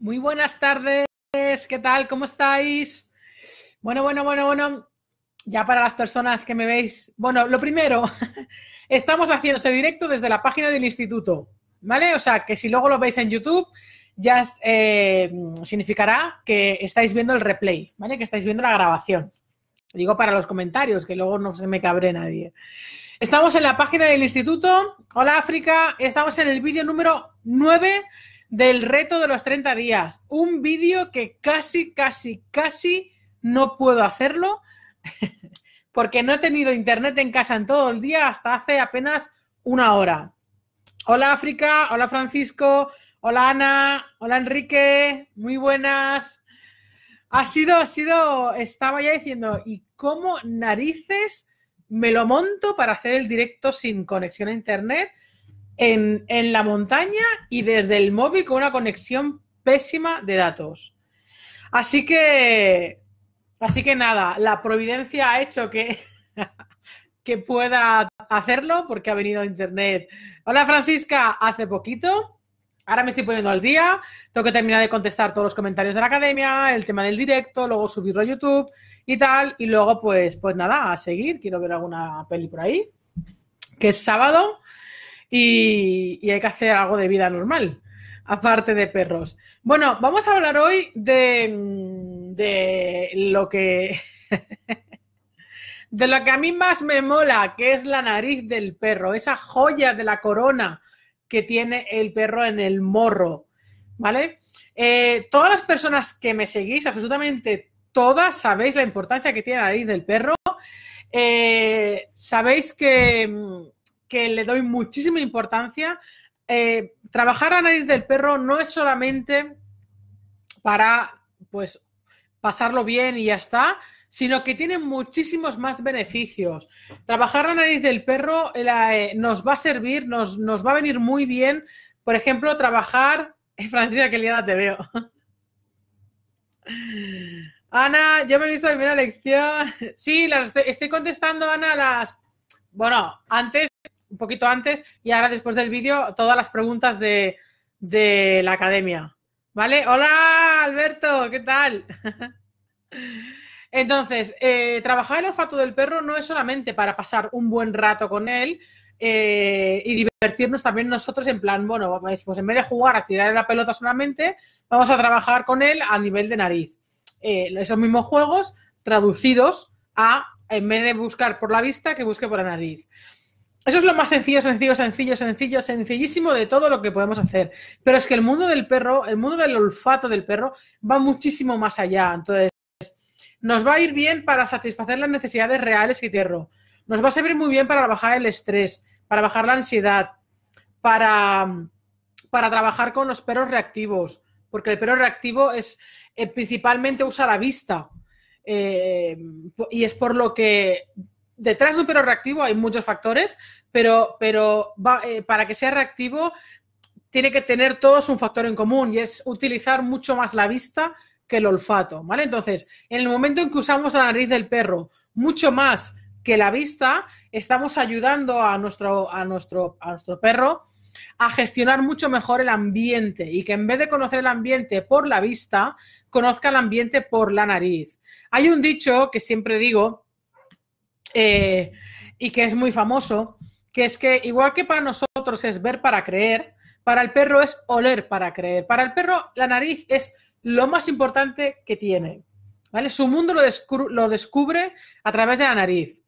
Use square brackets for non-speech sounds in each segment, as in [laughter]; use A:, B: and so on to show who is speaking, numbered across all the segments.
A: Muy buenas tardes, ¿qué tal? ¿Cómo estáis? Bueno, bueno, bueno, bueno. Ya para las personas que me veis. Bueno, lo primero, [laughs] estamos haciendo este directo desde la página del instituto, ¿vale? O sea, que si luego lo veis en YouTube, ya eh, significará que estáis viendo el replay, ¿vale? Que estáis viendo la grabación. Digo para los comentarios, que luego no se me cabre nadie. Estamos en la página del instituto. Hola África, estamos en el vídeo número 9 del reto de los 30 días. Un vídeo que casi, casi, casi no puedo hacerlo [laughs] porque no he tenido internet en casa en todo el día hasta hace apenas una hora. Hola África, hola Francisco, hola Ana, hola Enrique, muy buenas. Ha sido, ha sido, estaba ya diciendo, ¿y cómo narices me lo monto para hacer el directo sin conexión a internet? en, la montaña y desde el móvil con una conexión pésima de datos. Así que, así que nada, la providencia ha hecho que, [laughs] que pueda hacerlo porque ha venido a internet. Hola Francisca, hace poquito. Ahora me estoy poniendo al día, tengo que terminar de contestar todos los comentarios de la academia, el tema del directo, luego subirlo a YouTube y tal, y luego pues, pues nada, a seguir, quiero ver alguna peli por ahí, que es sábado, y, hay que hacer algo de vida normal, aparte de perros. Bueno, vamos a hablar hoy de, lo que... [laughs] de lo que a mí más me mola, que es la nariz del perro, esa joya de la corona que tiene el perro en el morro, ¿vale? Eh, todas las personas que me seguís, absolutamente todas, sabéis la importancia que tiene la nariz del perro. Eh, sabéis que mm, que le doy muchísima importancia. Eh, trabajar a nariz del perro no es solamente para, pues, pasarlo bien y ya está, sino que tiene muchísimos más beneficios. Trabajar a nariz del perro eh, nos va a servir, nos, va a venir muy bien, por ejemplo, trabajar... [laughs] Francisca, qué liada te veo. Ana, yo me he visto la primera lección. Sí, las estoy, estoy contestando, Ana, las... Bueno, antes un poquito antes y ahora después del vídeo todas las preguntas de, de la academia. ¿Vale? Hola Alberto, ¿qué tal? [laughs] Entonces, eh, trabajar el olfato del perro no es solamente para pasar un buen rato con él eh, y divertirnos también nosotros en plan, bueno, pues, pues en vez de jugar a tirar la pelota solamente, vamos a trabajar con él a nivel de nariz. Eh, esos mismos juegos traducidos a, en vez de buscar por la vista, que busque por la nariz. Eso es lo más sencillo, sencillo, sencillo, sencillo, sencillísimo de todo lo que podemos hacer. Pero es que el mundo del perro, el mundo del olfato del perro va muchísimo más allá. Entonces, nos va a ir bien para satisfacer las necesidades reales que tierro. Nos va a servir muy bien para bajar el estrés, para bajar la ansiedad, para, para trabajar con los perros reactivos, porque el perro reactivo es eh, principalmente usa la vista. Eh, y es por lo que detrás de un perro reactivo hay muchos factores, pero, pero eh, para que sea reactivo tiene que tener todos un factor en común y es utilizar mucho más la vista que el olfato, ¿vale? Entonces, en el momento en que usamos la nariz del perro mucho más que la vista, estamos ayudando a nuestro, a nuestro, a nuestro perro a gestionar mucho mejor el ambiente y que en vez de conocer el ambiente por la vista, conozca el ambiente por la nariz. Hay un dicho que siempre digo, eh, y que es muy famoso, que es que igual que para nosotros es ver para creer, para el perro es oler para creer. Para el perro la nariz es lo más importante que tiene. ¿vale? Su mundo lo, descubre a través de la nariz.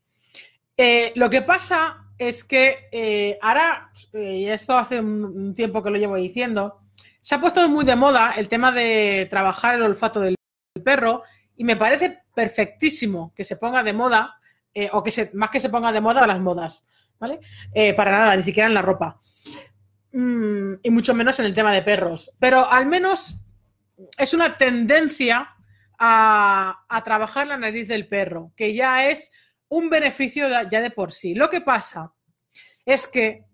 A: Eh, lo que pasa es que eh, ahora, y esto hace un tiempo que lo llevo diciendo, se ha puesto muy de moda el tema de trabajar el olfato del perro y me parece perfectísimo que se ponga de moda eh, o que se, más que se ponga de moda las modas, ¿vale? Eh, para nada, ni siquiera en la ropa. Mm, y mucho menos en el tema de perros. Pero al menos es una tendencia a, a trabajar la nariz del perro, que ya es un beneficio ya de por sí. Lo que pasa es que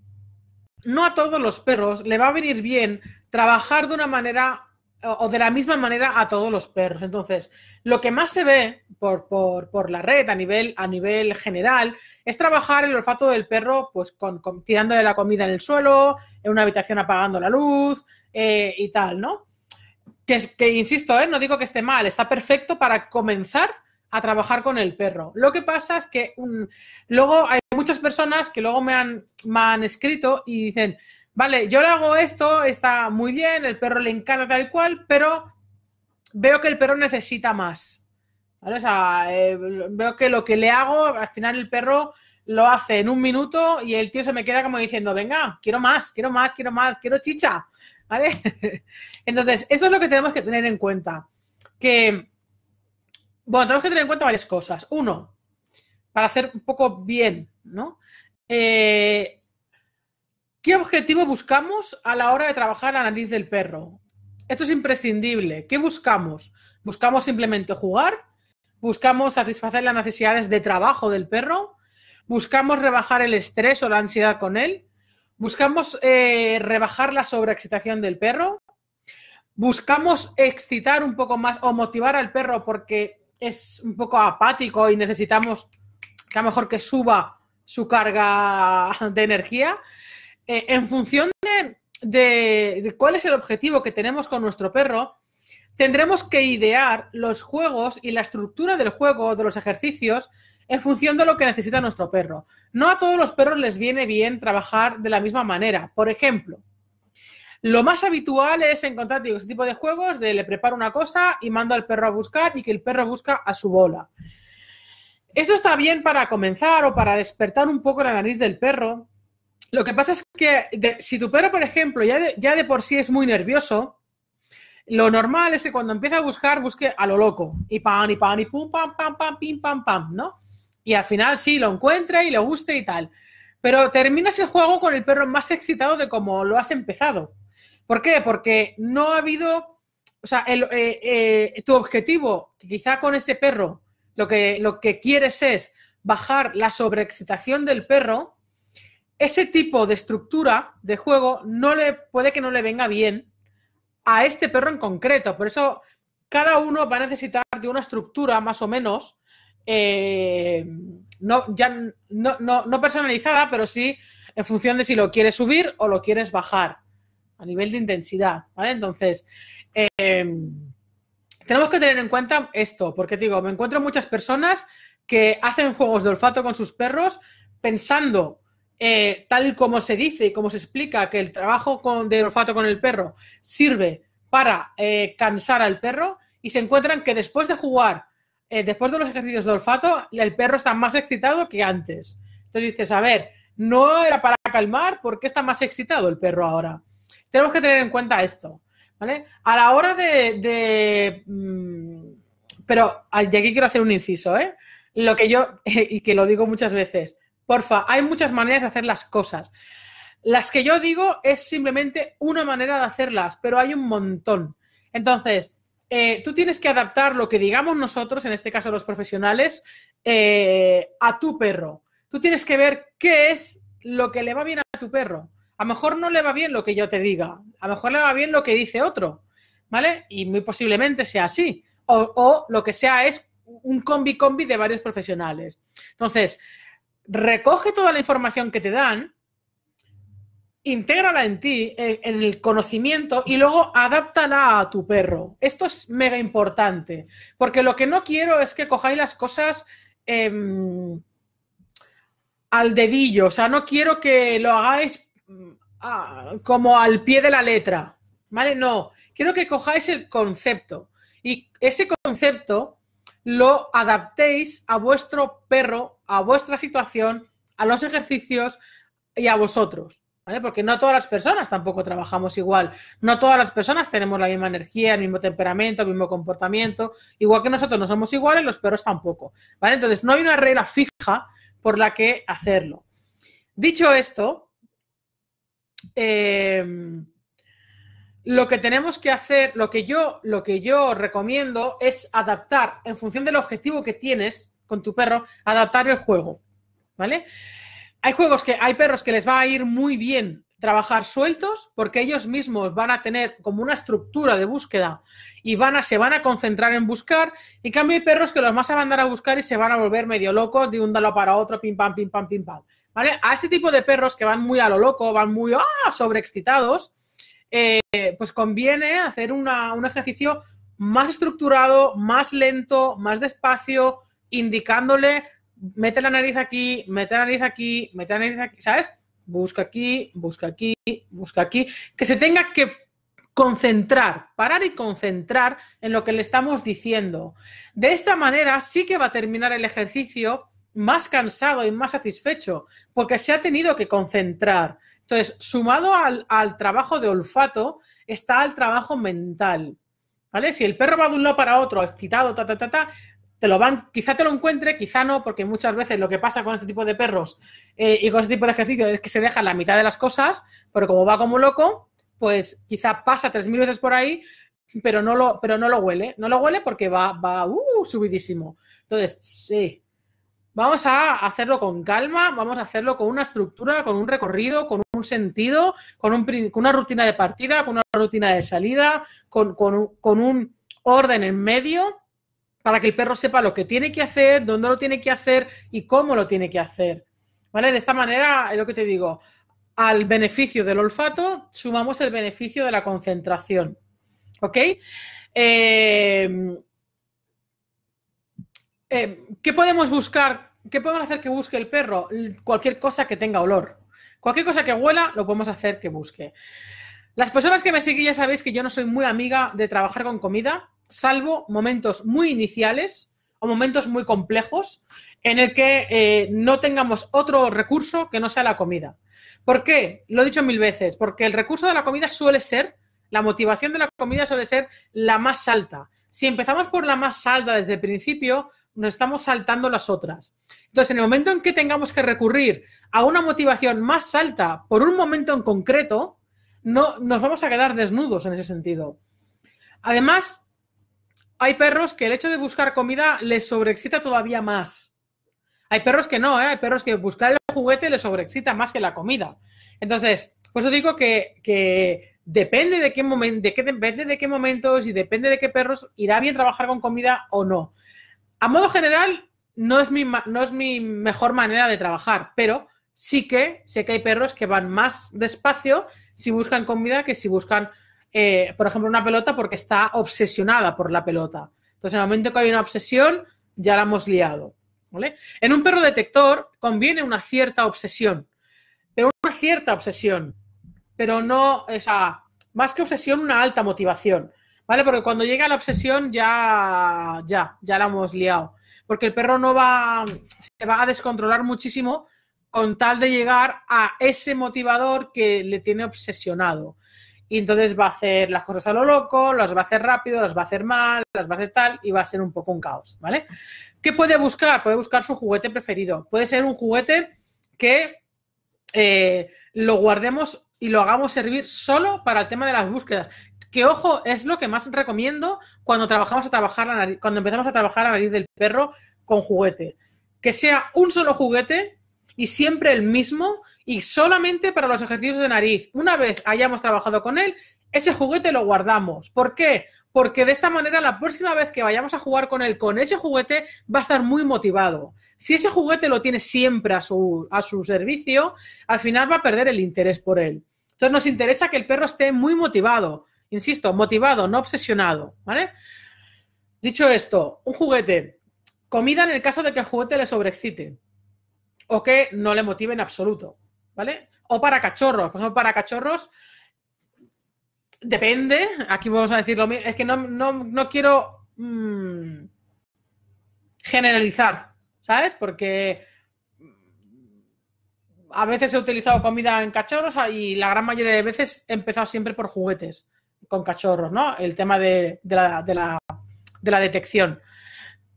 A: no a todos los perros le va a venir bien trabajar de una manera o de la misma manera a todos los perros. Entonces, lo que más se ve por, la red a nivel, a nivel general es trabajar el olfato del perro pues con, tirándole la comida en el suelo, en una habitación apagando la luz eh, y tal, ¿no? Que, insisto, eh, no digo que esté mal, está perfecto para comenzar a trabajar con el perro. Lo que pasa es que mm, luego hay muchas personas que luego me han, me han escrito y dicen, vale, yo le hago esto, está muy bien, el perro le encanta tal cual, pero veo que el perro necesita más. ¿vale? O sea, eh, veo que lo que le hago, al final el perro lo hace en un minuto y el tío se me queda como diciendo, venga, quiero más, quiero más, quiero más, quiero chicha. ¿Vale? [laughs] Entonces, esto es lo que tenemos que tener en cuenta. Que, bueno, tenemos que tener en cuenta varias cosas. Uno, para hacer un poco bien, ¿no? Eh, ¿Qué objetivo buscamos a la hora de trabajar la nariz del perro? Esto es imprescindible. ¿Qué buscamos? ¿Buscamos simplemente jugar? ¿Buscamos satisfacer las necesidades de trabajo del perro? ¿Buscamos rebajar el estrés o la ansiedad con él? ¿Buscamos eh, rebajar la sobreexcitación del perro? ¿Buscamos excitar un poco más o motivar al perro porque es un poco apático y necesitamos que a lo mejor que suba su carga de energía? Eh, en función de, cuál es el objetivo que tenemos con nuestro perro, tendremos que idear los juegos y la estructura del juego, de los ejercicios, en función de lo que necesita nuestro perro. No a todos los perros les viene bien trabajar de la misma manera. Por ejemplo, lo más habitual es encontrar este tipo de juegos de le preparo una cosa y mando al perro a buscar y que el perro busca a su bola. Esto está bien para comenzar o para despertar un poco la nariz del perro, lo que pasa es que si tu perro, por ejemplo, ya de, ya de por sí es muy nervioso, lo normal es que cuando empieza a buscar, busque a lo loco. Y pan, y pan, y pum, pam, pam, pam, pim, pam, pam, ¿no? Y al final sí, lo encuentra y le guste y tal. Pero terminas el juego con el perro más excitado de como lo has empezado. ¿Por qué? Porque no ha habido, o sea, eh, eh, tu objetivo, quizá con ese perro, lo que, lo que quieres es bajar la sobreexcitación del perro ese tipo de estructura de juego no le puede que no le venga bien a este perro en concreto. Por eso cada uno va a necesitar de una estructura más o menos, eh, no, ya, no, personalizada, pero sí en función de si lo quieres subir o lo quieres bajar a nivel de intensidad. ¿vale? Entonces, em, tenemos que tener en cuenta esto, porque digo, me encuentro muchas personas que hacen juegos de olfato con sus perros pensando eh, tal como se dice y como se explica que el trabajo con, de olfato con el perro sirve para eh, cansar al perro y se encuentran que después de jugar, eh, después de los ejercicios de olfato, el perro está más excitado que antes. Entonces dices, a ver, no era para calmar, ¿por qué está más excitado el perro ahora? Tenemos que tener en cuenta esto, A la hora de... Mm, pero, aquí quiero hacer un inciso, Lo que yo, [laughs] y que lo digo muchas veces, Porfa, hay muchas maneras de hacer las cosas. Las que yo digo es simplemente una manera de hacerlas, pero hay un montón. Entonces, eh, tú tienes que adaptar lo que digamos nosotros, en este caso los profesionales, eh, a tu perro. Tú tienes que ver qué es lo que le va bien a tu perro. A lo mejor no le va bien lo que yo te diga, a lo mejor le va bien lo que dice otro, ¿vale? Y muy posiblemente sea así. O, o lo que sea es un combi combi de varios profesionales. Entonces, recoge toda la información que te dan, intégrala en ti, en el conocimiento, y luego adáptala a tu perro. Esto es mega importante, porque lo que no quiero es que cojáis las cosas em, al dedillo, o sea, no quiero que lo hagáis mm, como al pie de la letra, ¿vale? No, quiero que cojáis el concepto. Y ese concepto lo adaptéis a vuestro perro, a vuestra situación, a los ejercicios y a vosotros. ¿Vale? Porque no todas las personas tampoco trabajamos igual, no todas las personas tenemos la misma energía, el mismo temperamento, el mismo comportamiento, igual que nosotros no somos iguales, los perros tampoco, ¿vale? Entonces no hay una regla fija por la que hacerlo. Dicho esto, eh, lo que tenemos que hacer, lo que yo, recomiendo es adaptar, en función del objetivo que tienes con tu perro, adaptar el juego. ¿Vale? Hay juegos que, hay perros que les va a ir muy bien trabajar sueltos porque ellos mismos van a tener como una estructura de búsqueda y van a, se van a concentrar en buscar. Y en cambio hay perros que los más a andar a buscar y se van a volver medio locos de un dalo para otro, pim pam, pim pam, pim pam. ¿Vale? A este tipo de perros que van muy a lo loco, van muy ¡ah! sobreexcitados, eh, pues conviene hacer un ejercicio más estructurado, más lento, más despacio, indicándole, mete la nariz aquí, mete la nariz aquí, mete la nariz aquí, ¿sabes? Busca aquí, busca aquí, busca aquí, que se tenga que concentrar, parar y concentrar en lo que le estamos diciendo. De esta manera sí que va a terminar el ejercicio más cansado y más satisfecho, porque se ha tenido que concentrar, entonces, sumado al, trabajo de olfato, está el trabajo mental. ¿Vale? Si el perro va de un lado para otro, excitado, ta, ta, ta, ta, te lo van, quizá te lo encuentre, quizá no, porque muchas veces lo que pasa con este tipo de perros eh, y con este tipo de ejercicio es que se deja la mitad de las cosas, pero como va como loco, pues quizá pasa tres mil veces por ahí, pero no lo, pero no lo huele. No lo huele porque va, va uh, subidísimo. Entonces, sí, Vamos a hacerlo con calma, vamos a hacerlo con una estructura, con un recorrido, con un sentido, con, una rutina de partida, con una rutina de salida, con, con un orden en medio para que el perro sepa lo que tiene que hacer, dónde lo tiene que hacer y cómo lo tiene que hacer. ¿Vale? De esta manera, es lo que te digo, al beneficio del olfato sumamos el beneficio de la concentración. ¿Ok? Eh, eh, ¿qué podemos buscar? ¿Qué podemos hacer que busque el perro? Cualquier cosa que tenga olor. Cualquier cosa que huela, lo podemos hacer que busque. Las personas que me siguen ya sabéis que yo no soy muy amiga de trabajar con comida, salvo momentos muy iniciales o momentos muy complejos en el que eh, no tengamos otro recurso que no sea la comida. ¿Por qué? Lo he dicho mil veces, porque el recurso de la comida suele ser, la motivación de la comida suele ser la más alta. Si empezamos por la más alta desde el principio, nos estamos saltando las otras. Entonces, en el momento en que tengamos que recurrir a una motivación más alta por un momento en concreto, no, nos vamos a quedar desnudos en ese sentido. Además, hay perros que el hecho de buscar comida les sobreexcita todavía más. Hay perros que no, ¿eh? hay perros que buscar el juguete les sobreexcita más que la comida. Entonces, por eso digo que, que depende de qué momento, de qué, depende de qué momentos y depende de qué perros irá bien trabajar con comida o no a modo general, no es, mi, no es mi mejor manera de trabajar, pero sí que sé que hay perros que van más despacio si buscan comida que si buscan, eh, por ejemplo, una pelota porque está obsesionada por la pelota. Entonces, en el momento que hay una obsesión, ya la hemos liado. ¿vale? En un perro detector conviene una cierta obsesión, pero una cierta obsesión, pero no, o más que obsesión, una alta motivación. ¿vale? Porque cuando llega la obsesión ya, ya, ya la hemos liado. Porque el perro no va, se va a descontrolar muchísimo con tal de llegar a ese motivador que le tiene obsesionado. Y entonces va a hacer las cosas a lo loco, las va a hacer rápido, las va a hacer mal, las va a hacer tal y va a ser un poco un caos, ¿vale? ¿Qué puede buscar? Puede buscar su juguete preferido. Puede ser un juguete que eh, lo guardemos y lo hagamos servir solo para el tema de las búsquedas que ojo, es lo que más recomiendo cuando trabajamos a trabajar cuando empezamos a trabajar la nariz del perro con juguete. Que sea un solo juguete y siempre el mismo y solamente para los ejercicios de nariz. Una vez hayamos trabajado con él, ese juguete lo guardamos. ¿Por qué? Porque de esta manera la próxima vez que vayamos a jugar con él con ese juguete va a estar muy motivado. Si ese juguete lo tiene siempre a su, a su servicio, al final va a perder el interés por él. Entonces nos interesa que el perro esté muy motivado. Insisto, motivado, no obsesionado, ¿vale? Dicho esto, un juguete. Comida en el caso de que el juguete le sobreexcite o que no le motive en absoluto, ¿vale? O para cachorros, por ejemplo, para cachorros depende, aquí vamos a decir lo mismo, es que no, quiero mm, generalizar, ¿sabes? Porque a veces he utilizado comida en cachorros y la gran mayoría de veces he empezado siempre por juguetes con cachorros, ¿no? El tema de, la, detección.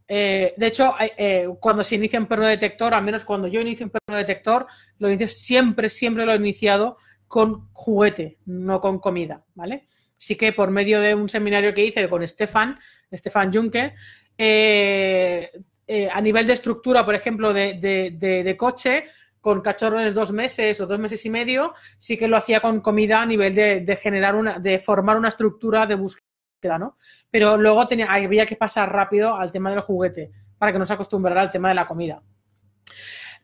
A: Eh, de hecho, eh, cuando se inicia un perro detector, al menos cuando yo inicio un perro detector, lo siempre, siempre lo he iniciado con juguete, no con comida, ¿vale? Así que por medio de un seminario que hice con Stefan, Stefan Junke, eh, a nivel de estructura, por ejemplo, de coche, con cachorros dos meses o dos meses y medio, sí que lo hacía con comida a nivel de, generar una, de formar una estructura de búsqueda, ¿no? Pero luego había que pasar rápido al tema del juguete para que nos acostumbrara al tema de la comida.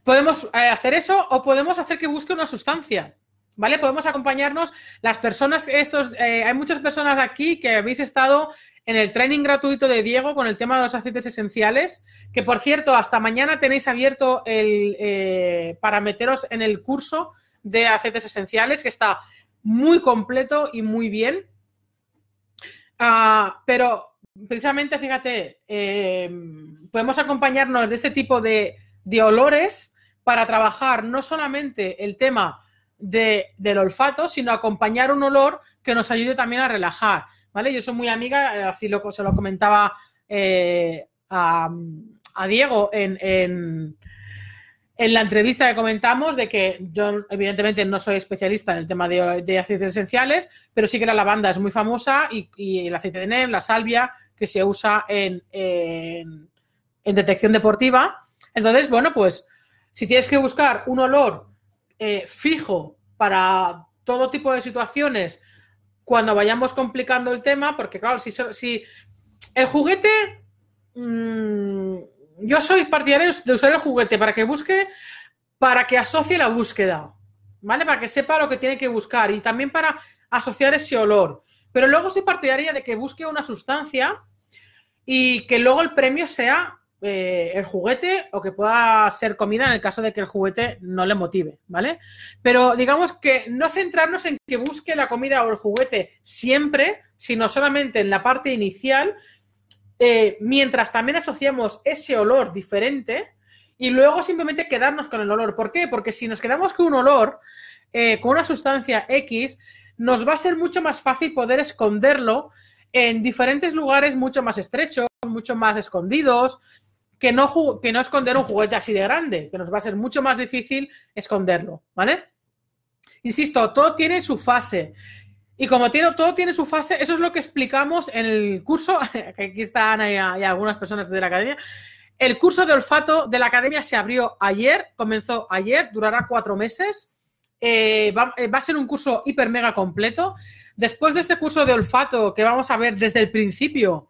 A: Podemos eh, hacer eso o podemos hacer que busque una sustancia. ¿Vale? Podemos acompañarnos. Las personas, estos, eh, hay muchas personas aquí que habéis estado en el training gratuito de Diego con el tema de los aceites esenciales, que por cierto, hasta mañana tenéis abierto el, eh, para meteros en el curso de aceites esenciales, que está muy completo y muy bien. Ah, pero precisamente, fíjate, eh, podemos acompañarnos de este tipo de, de olores para trabajar no solamente el tema del olfato, sino acompañar un olor que nos ayude también a relajar. ¿Vale? Yo soy muy amiga, eh, así se lo comentaba eh, a, Diego en, la entrevista que comentamos, de que yo evidentemente no soy especialista en el tema de, aceites esenciales, pero sí que la lavanda es muy famosa y, el aceite de neem la salvia, que se usa en, en detección deportiva. Entonces, bueno, pues si tienes que buscar un olor eh, fijo para todo tipo de situaciones cuando vayamos complicando el tema, porque claro, si, el juguete, mm, yo soy partidario de usar el juguete para que busque, para que asocie la búsqueda, ¿vale? Para que sepa lo que tiene que buscar y también para asociar ese olor. Pero luego soy partidaria de que busque una sustancia y que luego el premio sea eh, el juguete o que pueda ser comida en el caso de que el juguete no le motive, ¿vale? Pero digamos que no centrarnos en que busque la comida o el juguete siempre, sino solamente en la parte inicial, eh, mientras también asociamos ese olor diferente y luego simplemente quedarnos con el olor. ¿Por qué? Porque si nos quedamos con un olor, eh, con una sustancia X, nos va a ser mucho más fácil poder esconderlo en diferentes lugares mucho más estrechos, mucho más escondidos, que no, que no esconder un juguete así de grande, que nos va a ser mucho más difícil esconderlo, ¿vale? Insisto, todo tiene su fase. Y como tiene, todo tiene su fase, eso es lo que explicamos en el curso, [laughs] que aquí está Ana y, algunas personas de la academia. El curso de olfato de la academia se abrió ayer, comenzó ayer, durará cuatro meses. Eh, va, eh, va, a ser un curso hiper mega completo. Después de este curso de olfato que vamos a ver desde el principio,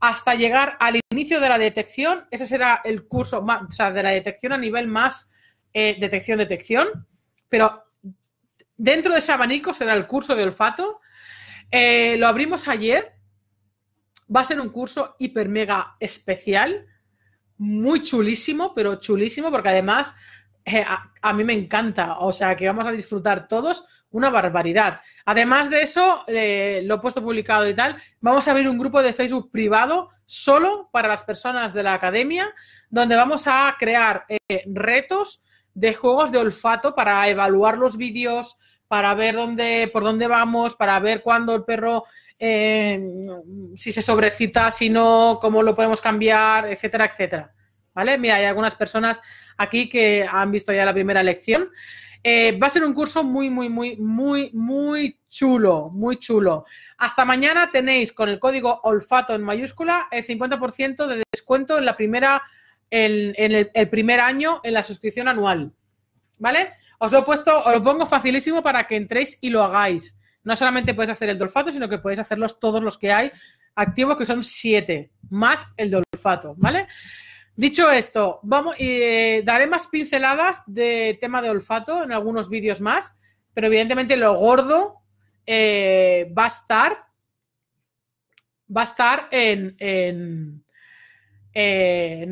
A: hasta llegar al inicio de la detección. Ese será el curso de la detección a nivel más eh, detección-detección, pero dentro de ese abanico será el curso de olfato. Eh, lo abrimos ayer. Va a ser un curso hiper mega especial, muy chulísimo, pero chulísimo, porque además eh, a mí me encanta. O sea, que vamos a disfrutar todos una barbaridad. Además de eso, eh, lo he puesto publicado y tal, vamos a abrir un grupo de Facebook privado solo para las personas de la academia, donde vamos a crear eh, retos de juegos de olfato para evaluar los vídeos, para ver dónde, por dónde vamos, para ver cuándo el perro, eh, si se sobrecita, si no, cómo lo podemos cambiar, etcétera, etcétera. ¿Vale? Mira, hay algunas personas aquí que han visto ya la primera lección. Eh, va a ser un curso muy, muy, muy, muy, muy chulo, muy chulo. Hasta mañana tenéis con el código olfato en mayúscula el 50% de descuento en la primera, en, el, primer año en la suscripción anual. ¿Vale? Os lo he puesto, os lo pongo facilísimo para que entréis y lo hagáis. No solamente podéis hacer el dolfato, olfato, sino que podéis hacerlos todos los que hay activos, que son 7, más el Dolfato, olfato, ¿vale? Dicho esto, vamos, eh, daré más pinceladas de tema de olfato en algunos vídeos más, pero evidentemente lo gordo eh, va a estar, va a estar eh, en,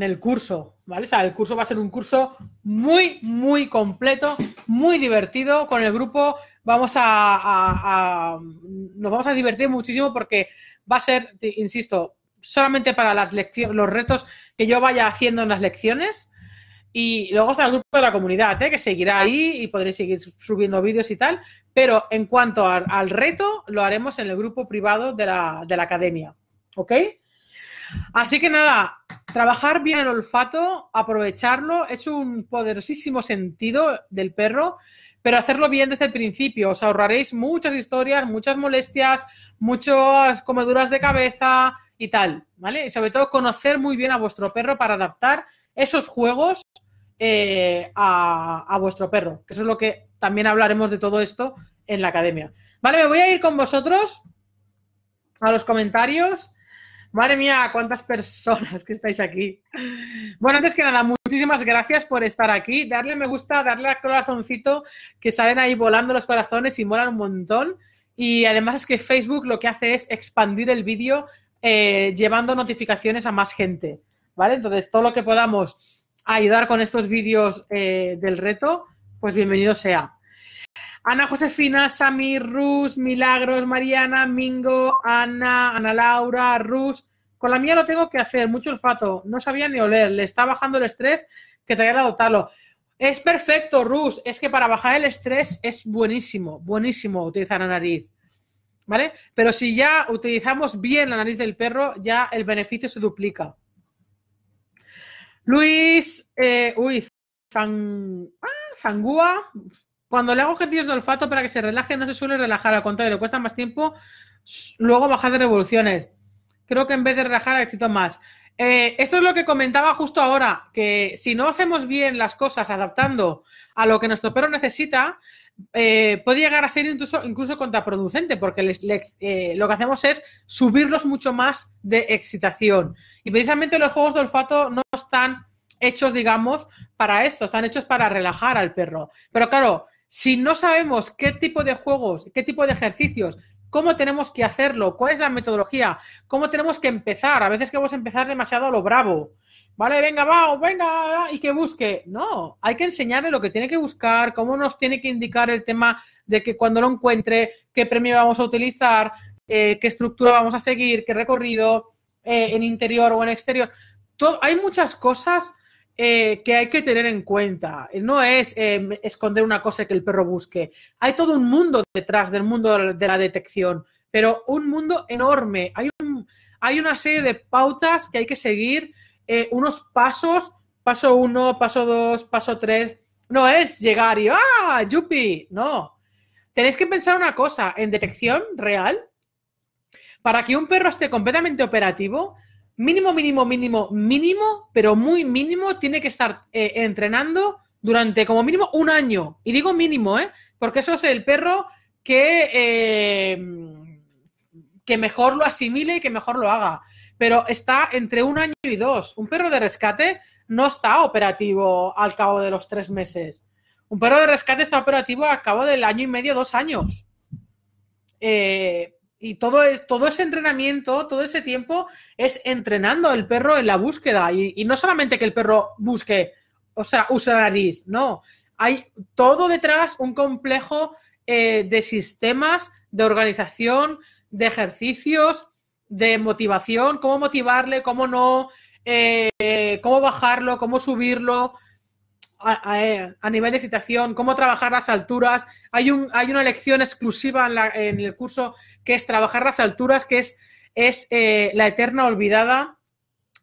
A: el curso, ¿vale? O sea, el curso va a ser un curso muy, muy completo, muy divertido. Con el grupo vamos a, a nos vamos a divertir muchísimo porque va a ser, insisto, solamente para las lecciones, los retos que yo vaya haciendo en las lecciones. Y luego está el grupo de la comunidad, ¿eh? que seguirá ahí y podréis seguir subiendo vídeos y tal. Pero en cuanto al reto, lo haremos en el grupo privado de la, de la academia. ¿Ok? Así que nada, trabajar bien el olfato, aprovecharlo, es un poderosísimo sentido del perro, pero hacerlo bien desde el principio. Os ahorraréis muchas historias, muchas molestias, muchas comeduras de cabeza, y tal, ¿vale? Y sobre todo conocer muy bien a vuestro perro para adaptar esos juegos eh, a, vuestro perro, que eso es lo que también hablaremos de todo esto en la academia. Vale, me voy a ir con vosotros a los comentarios. Madre mía, cuántas personas que estáis aquí. Bueno, antes que nada, muchísimas gracias por estar aquí. Darle me gusta, darle al corazoncito, que salen ahí volando los corazones y molan un montón. Y además es que Facebook lo que hace es expandir el vídeo eh, llevando notificaciones a más gente, ¿vale? Entonces, todo lo que podamos ayudar con estos vídeos eh, del reto, pues bienvenido sea. Ana Josefina, Sami, Rus, Milagros, Mariana, Mingo, Ana, Ana Laura, Rus. Con la mía lo tengo que hacer, mucho olfato. No sabía ni oler, le está bajando el estrés que te a adoptarlo. Es perfecto, Rus. Es que para bajar el estrés es buenísimo, buenísimo utilizar la nariz. ¿vale? Pero si ya utilizamos bien la nariz del perro, ya el beneficio se duplica. Luis, eh, uy, ah, cuando le hago ejercicios de olfato para que se relaje, no se suele relajar, al contrario, le cuesta más tiempo luego bajar de revoluciones. Creo que en vez de relajar, necesito más. Eh, esto es lo que comentaba justo ahora, que si no hacemos bien las cosas adaptando a lo que nuestro perro necesita, eh, puede llegar a ser incluso, contraproducente, porque eh, lo que hacemos es subirlos mucho más de excitación. Y precisamente los juegos de olfato no están hechos, digamos, para esto, están hechos para relajar al perro. Pero claro, si no sabemos qué tipo de juegos, qué tipo de ejercicios, cómo tenemos que hacerlo, cuál es la metodología, cómo tenemos que empezar, a veces queremos empezar demasiado a lo bravo vale, venga, vamos, venga, y que busque. No, hay que enseñarle lo que tiene que buscar, cómo nos tiene que indicar el tema de que cuando lo encuentre, qué premio vamos a utilizar, eh, qué estructura vamos a seguir, qué recorrido eh, en interior o en exterior. hay muchas cosas eh, que hay que tener en cuenta. No es em, esconder una cosa que el perro busque. Hay todo un mundo detrás del mundo de la detección, pero un mundo enorme. hay una serie de pautas que hay que seguir eh, unos pasos, paso uno, paso dos, paso tres. No es llegar y ¡ah! ¡Yupi! No. Tenéis que pensar una cosa, en detección real, para que un perro esté completamente operativo, mínimo, mínimo, mínimo, mínimo, pero muy mínimo, tiene que estar eh, entrenando durante como mínimo un año. Y digo mínimo, ¿eh? Porque eso es el perro que, eh, que mejor lo asimile y que mejor lo haga pero está entre un año y dos. Un perro de rescate no está operativo al cabo de los tres meses. Un perro de rescate está operativo al cabo del año y medio, dos años. Eh, y todo, todo ese entrenamiento, todo ese tiempo es entrenando el perro en la búsqueda. Y, no solamente que el perro busque, o sea, use la nariz, no. Hay todo detrás un complejo eh, de sistemas, de organización, de ejercicios, de motivación, cómo motivarle, cómo no, eh, cómo bajarlo, cómo subirlo a, nivel de excitación, cómo trabajar las alturas. Hay, un, hay una lección exclusiva en, el curso que es trabajar las alturas, que es, es eh, la eterna olvidada.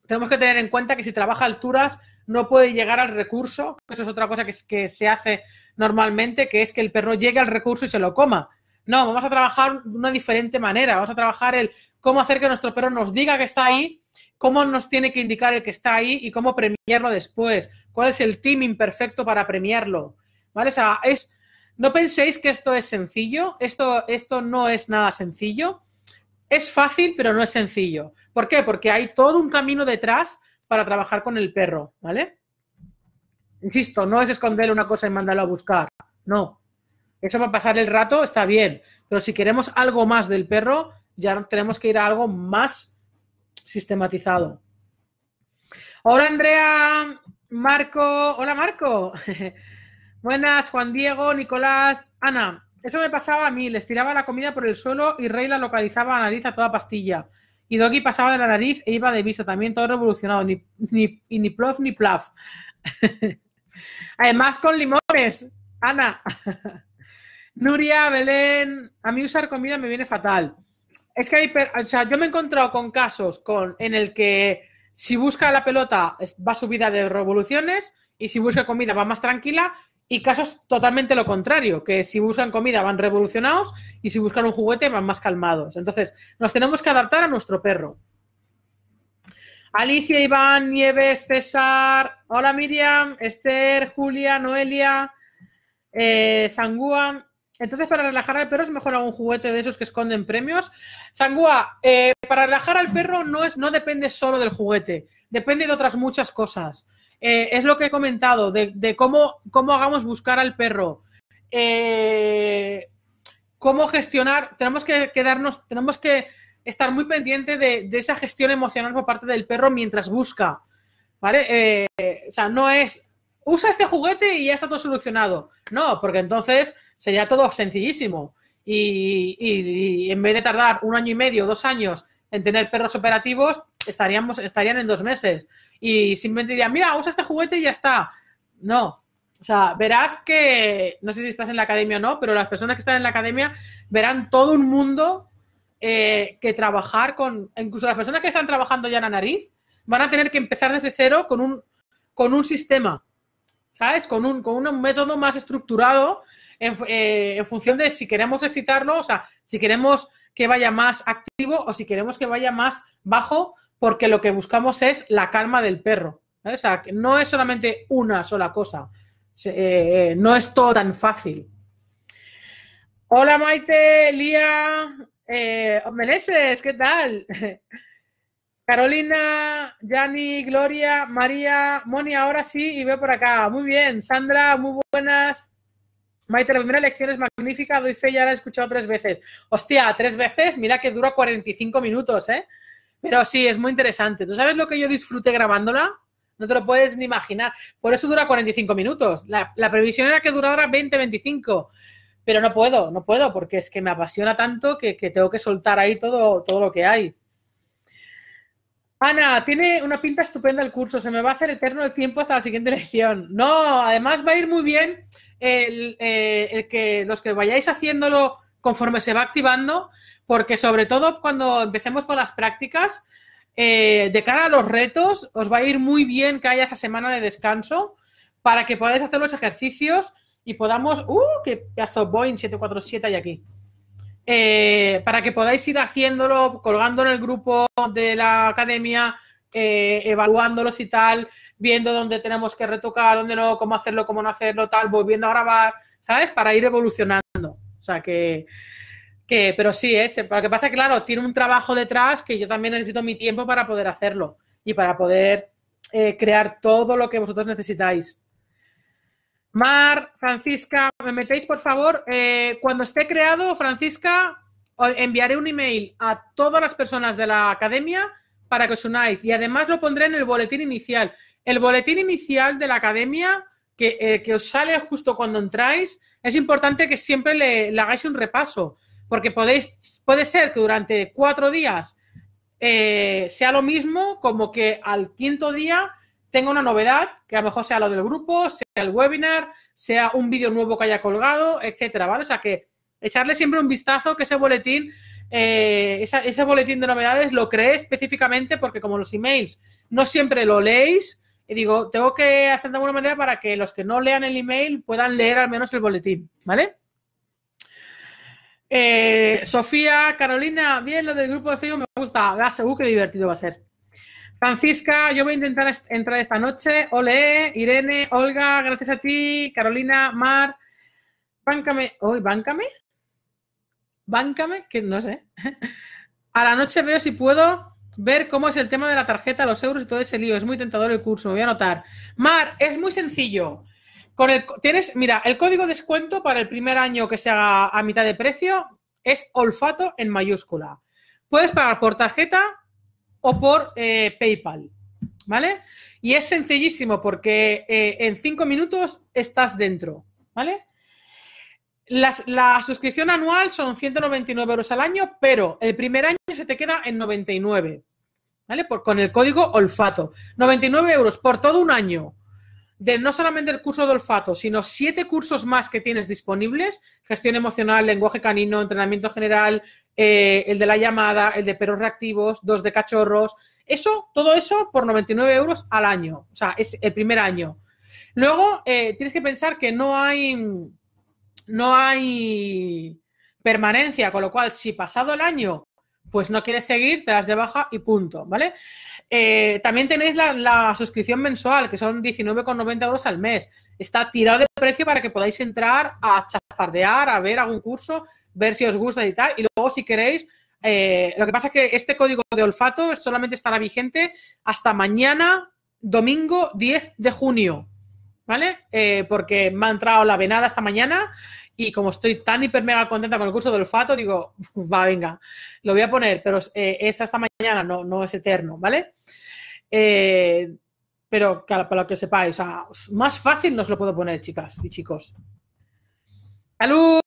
A: Tenemos que tener en cuenta que si trabaja alturas no puede llegar al recurso, eso es otra cosa que, que se hace normalmente, que es que el perro llegue al recurso y se lo coma. No, vamos a trabajar de una diferente manera. Vamos a trabajar el cómo hacer que nuestro perro nos diga que está ahí, cómo nos tiene que indicar el que está ahí y cómo premiarlo después. ¿Cuál es el team perfecto para premiarlo? ¿Vale? es, no penséis que esto es sencillo. Esto, esto no es nada sencillo. Es fácil, pero no es sencillo. ¿Por qué? Porque hay todo un camino detrás para trabajar con el perro, ¿vale? Insisto, no es esconderle una cosa y mandarlo a buscar. No, eso va a pasar el rato está bien, pero si queremos algo más del perro, ya tenemos que ir a algo más sistematizado. Hola Andrea, Marco, hola Marco. [laughs] Buenas, Juan Diego, Nicolás, Ana. Eso me pasaba a mí, les tiraba la comida por el suelo y Rey la localizaba a nariz a toda pastilla. Y Doggy pasaba de la nariz e iba de vista también, todo revolucionado, ni, ni, y ni plof ni plaf. [laughs] Además con limones, Ana. [laughs] Nuria, Belén, a mí usar comida me viene fatal. Es que yo me he encontrado con casos con, en el que si busca la pelota va subida de revoluciones y si busca comida va más tranquila y casos totalmente lo contrario, que si buscan comida van revolucionados y si buscan un juguete van más calmados. Entonces, nos tenemos que adaptar a nuestro perro. Alicia, Iván, Nieves, César, hola Miriam, Esther, Julia, Noelia, eh, Zangúa, entonces, para relajar al perro es mejor algún juguete de esos que esconden premios. Sangua, eh, para relajar al perro no, es, no depende solo del juguete, depende de otras muchas cosas. Eh, es lo que he comentado, de, cómo, cómo hagamos buscar al perro. Eh, cómo gestionar, tenemos que quedarnos, tenemos que estar muy pendiente de, de esa gestión emocional por parte del perro mientras busca. ¿Vale? o sea, no es usa este juguete y ya está todo solucionado. No, porque entonces Sería todo sencillísimo. Y, en vez de tardar un año y medio, dos años en tener perros operativos, estaríamos, estarían en dos meses. Y simplemente dirían, mira, usa este juguete y ya está. No. O sea, verás que, no sé si estás en la academia o no, pero las personas que están en la academia verán todo un mundo eh, que trabajar con, incluso las personas que están trabajando ya en la nariz, van a tener que empezar desde cero con un, con un sistema, ¿sabes? Con un, con un método más estructurado eh, en, función de si queremos excitarlo, o sea, si queremos que vaya más activo o si queremos que vaya más bajo, porque lo que buscamos es la calma del perro. ¿vale? O sea, no es solamente una sola cosa. Eh, eh, no es todo tan fácil. Hola Maite, Lía, eh, ¿qué tal? [laughs] Carolina, Yanni, Gloria, María, Moni, ahora sí, y ve por acá. Muy bien, Sandra, muy buenas. Maite, la primera lección es magnífica, doy fe, ya la he escuchado tres veces. Hostia, tres veces, mira que dura 45 minutos, ¿eh? Pero sí, es muy interesante. ¿Tú sabes lo que yo disfruté grabándola? No te lo puedes ni imaginar. Por eso dura 45 minutos. La, previsión era que durara 20, 25. Pero no puedo, no puedo, porque es que me apasiona tanto que, tengo que soltar ahí todo, todo lo que hay. Ana, tiene una pinta estupenda el curso, se me va a hacer eterno el tiempo hasta la siguiente [laughs] lección. No, además va a ir muy bien eh, el, que los que vayáis haciéndolo conforme se va activando, porque sobre todo cuando empecemos con las prácticas, eh, de cara a los retos, os va a ir muy bien que haya esa semana de descanso para que podáis hacer los ejercicios y podamos, ¡uh! ¡Qué pedazo Boeing 747 hay aquí! Eh, para que podáis ir haciéndolo, colgando en el grupo de la academia, evaluándolos y tal, viendo dónde tenemos que retocar, dónde no, cómo hacerlo, cómo no hacerlo, tal, volviendo a grabar, ¿sabes? Para ir evolucionando. O sea que, que pero sí, ¿eh? lo que pasa, es que claro, tiene un trabajo detrás que yo también necesito mi tiempo para poder hacerlo y para poder eh, crear todo lo que vosotros necesitáis. Mar, Francisca, me metéis por favor. Eh, cuando esté creado, Francisca, enviaré un email a todas las personas de la academia para que os unáis y además lo pondré en el boletín inicial. El boletín inicial de la academia eh, que, os sale justo cuando entráis, es importante que siempre le, hagáis un repaso, porque podéis, puede ser que durante cuatro días eh, sea lo mismo, como que al quinto día tenga una novedad, que a lo mejor sea lo del grupo, sea el webinar, sea un vídeo nuevo que haya colgado, etcétera, ¿vale? O sea que echarle siempre un vistazo que ese boletín, eh, ese boletín de novedades lo cree específicamente porque como los emails no siempre lo leéis, digo, tengo que hacer de alguna manera para que los que no lean el email puedan leer al menos el boletín, ¿vale? Eh, Sofía, Carolina, bien, lo del grupo de Facebook me gusta. la ah, seguro que divertido va a ser. Francisca, yo voy a intentar entrar esta noche. Ole, Irene, Olga, gracias a ti. Carolina, Mar, Báncame. ¿Hoy, Báncame? Báncame, que no sé. [laughs] a la noche veo si puedo ver cómo es el tema de la tarjeta, los euros y todo ese lío. Es muy tentador el curso, me voy a anotar. Mar, es muy sencillo. Con el, tienes, mira, el código de descuento para el primer año que se haga a mitad de precio es olfato en mayúscula. Puedes pagar por tarjeta o por eh, PayPal, ¿vale? Y es sencillísimo porque eh, en cinco minutos estás dentro, ¿vale? la suscripción anual son 199 euros al año, pero el primer año se te queda en 99, ¿vale? Por, con el código olfato. 99 euros por todo un año de no solamente el curso de olfato, sino siete cursos más que tienes disponibles, gestión emocional, lenguaje canino, entrenamiento general, eh, el de la llamada, el de perros reactivos, dos de cachorros, eso, todo eso por 99 euros al año, o sea, es el primer año. Luego, eh, tienes que pensar que no hay no hay permanencia, con lo cual, si pasado el año, pues no quieres seguir, te das de baja y punto, ¿vale? Eh, también tenéis la, suscripción mensual, que son 19,90 euros al mes. Está tirado de precio para que podáis entrar a chafardear, a ver algún curso, ver si os gusta y tal. Y luego, si queréis, eh, lo que pasa es que este código de olfato solamente estará vigente hasta mañana, domingo 10 de junio. ¿vale? Eh, porque me ha entrado la venada esta mañana y como estoy tan hiper mega contenta con el curso de olfato, digo, va, venga, lo voy a poner, pero eh, es hasta mañana, no, no es eterno, ¿vale? Eh, pero para lo que sepáis, más fácil no lo puedo poner, chicas y chicos. ¡Salud!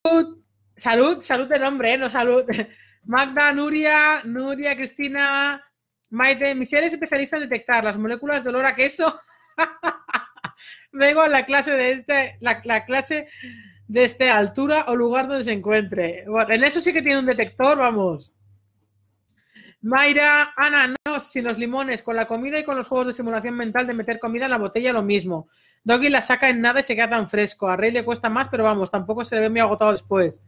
A: Salud, salud de nombre, no salud. [laughs] Magda, Nuria, Nuria, Cristina, Maite. Michelle es especialista en detectar las moléculas de olor a queso. [laughs] Vengo a la clase de este, la, clase de este altura o lugar donde se encuentre. Bueno, en eso sí que tiene un detector, vamos. Mayra, Ana, no, sin los limones, con la comida y con los juegos de simulación mental de meter comida en la botella, lo mismo. Doggy la saca en nada y se queda tan fresco. A Rey le cuesta más, pero vamos, tampoco se le ve muy agotado después.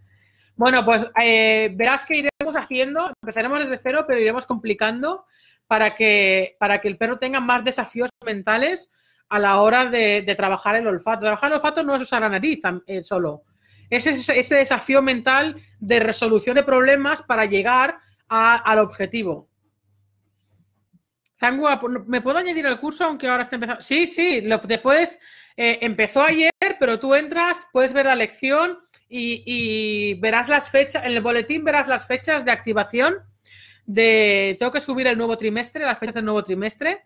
A: Bueno, pues eh, verás que iremos haciendo, empezaremos desde cero, pero iremos complicando para que, para que el perro tenga más desafíos mentales a la hora de, trabajar el olfato. Trabajar el olfato no es usar la nariz eh, solo. Es ese, desafío mental de resolución de problemas para llegar al objetivo. Zangua, ¿me puedo añadir al curso aunque ahora esté empezando? Sí, sí, lo, después eh, empezó ayer, pero tú entras, puedes ver la lección y, y verás las fechas, en el boletín verás las fechas de activación de, tengo que subir el nuevo trimestre, las fechas del nuevo trimestre.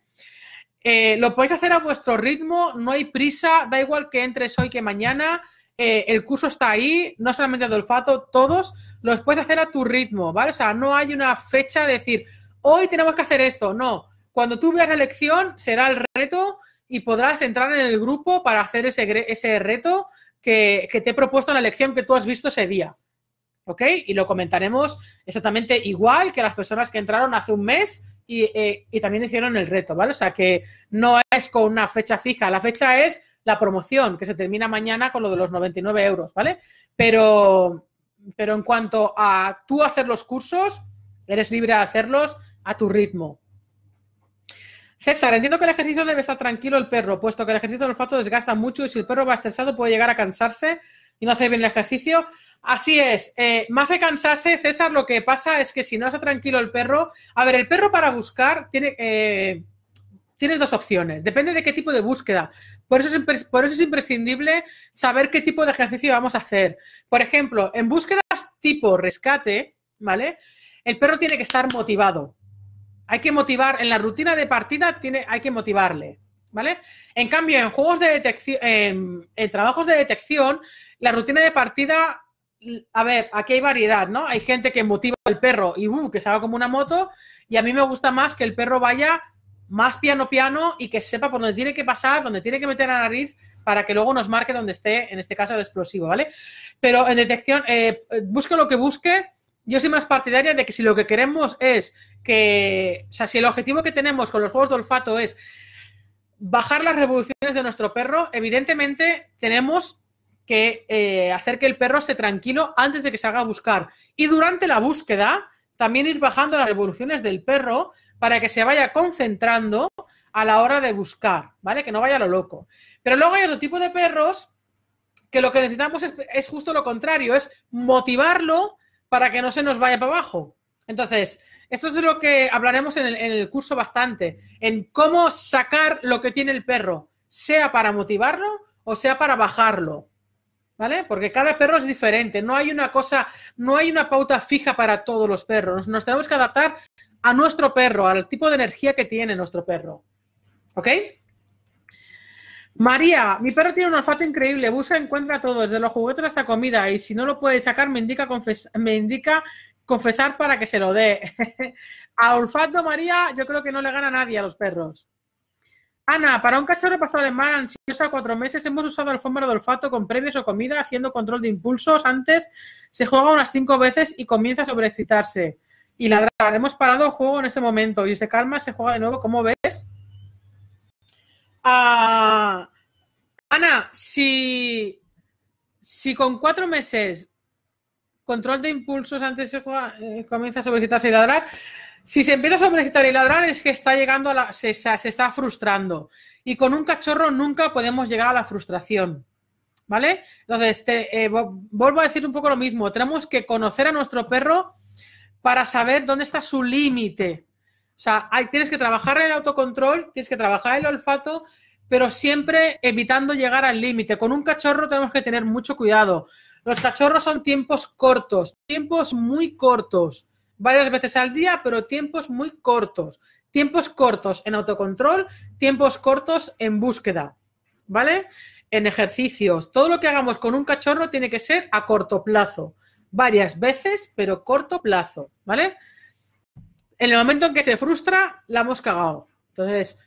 A: Eh, lo podéis hacer a vuestro ritmo, no hay prisa, da igual que entres hoy que mañana. Eh, el curso está ahí, no solamente de olfato, todos los puedes hacer a tu ritmo, ¿vale? O sea, no hay una fecha de decir, hoy tenemos que hacer esto, no. Cuando tú veas la lección será el reto y podrás entrar en el grupo para hacer ese, ese reto que, que, te he propuesto en la lección que tú has visto ese día. ¿Ok? Y lo comentaremos exactamente igual que las personas que entraron hace un mes eh, y, también hicieron el reto, ¿vale? O sea, que no es con una fecha fija, la fecha es la promoción, que se termina mañana con lo de los 99 euros, ¿vale? Pero, pero en cuanto a tú hacer los cursos, eres libre de hacerlos a tu ritmo. César, entiendo que el ejercicio debe estar tranquilo el perro, puesto que el ejercicio del olfato desgasta mucho y si el perro va estresado puede llegar a cansarse y no hacer bien el ejercicio. Así es. Eh, más que cansarse, César, lo que pasa es que si no está tranquilo el perro. A ver, el perro para buscar tiene. Eh, dos opciones, depende de qué tipo de búsqueda. Por eso, es, por eso es imprescindible saber qué tipo de ejercicio vamos a hacer. Por ejemplo, en búsquedas tipo rescate, ¿vale? El perro tiene que estar motivado. Hay que motivar, en la rutina de partida tiene, hay que motivarle, ¿vale? En cambio, en juegos de detección, en trabajos de detección, la rutina de partida a ver, aquí hay variedad, ¿no? Hay gente que motiva al perro y uh, que se haga como una moto, y a mí me gusta más que el perro vaya más piano piano y que sepa por dónde tiene que pasar, dónde tiene que meter la nariz para que luego nos marque dónde esté, en este caso, el explosivo, ¿vale? Pero en detección, eh, busque lo que busque, yo soy más partidaria de que si lo que queremos es que, o sea, si el objetivo que tenemos con los juegos de olfato es bajar las revoluciones de nuestro perro, evidentemente tenemos que eh, hacer que el perro esté tranquilo antes de que se haga buscar. Y durante la búsqueda, también ir bajando las revoluciones del perro para que se vaya concentrando a la hora de buscar, ¿vale? Que no vaya a lo loco. Pero luego hay otro tipo de perros que lo que necesitamos es, justo lo contrario, es motivarlo para que no se nos vaya para abajo. Entonces, esto es de lo que hablaremos en el curso bastante, en cómo sacar lo que tiene el perro, sea para motivarlo o sea para bajarlo. ¿Vale? Porque cada perro es diferente, no hay una cosa, no hay una pauta fija para todos los perros. Nos tenemos que adaptar a nuestro perro, al tipo de energía que tiene nuestro perro. ¿Ok? María, mi perro tiene un olfato increíble, busca, y encuentra todo, desde los juguetes hasta comida, y si no lo puede sacar, me indica, me indica confesar para que se lo dé. [laughs] a olfato, María, yo creo que no le gana nadie a los perros. Ana, para un cachorro de si ansiosa cuatro meses hemos usado alfombra de olfato con previos o comida haciendo control de impulsos. Antes se juega unas cinco veces y comienza a sobreexcitarse y ladrar. Hemos parado el juego en este momento y se calma, se juega de nuevo. ¿Cómo ves? Ah, Ana, si, si con cuatro meses control de impulsos antes se juega, eh, comienza a sobreexcitarse y ladrar, si se empieza a sobrecitar y ladrar es que está llegando a la, se, está frustrando. Y con un cachorro nunca podemos llegar a la frustración. ¿Vale? Entonces, eh, vuelvo a decir un poco lo mismo. Tenemos que conocer a nuestro perro para saber dónde está su límite. O sea, tienes que trabajar el autocontrol, tienes que trabajar el olfato, pero siempre evitando llegar al límite. Con un cachorro tenemos que tener mucho cuidado. Los cachorros son tiempos cortos, tiempos muy cortos varias veces al día, pero tiempos muy cortos. Tiempos cortos en autocontrol, tiempos cortos en búsqueda, ¿vale? En ejercicios. Todo lo que hagamos con un cachorro tiene que ser a corto plazo. Varias veces, pero corto plazo, ¿vale? En el momento en que se frustra, la hemos cagado. Entonces,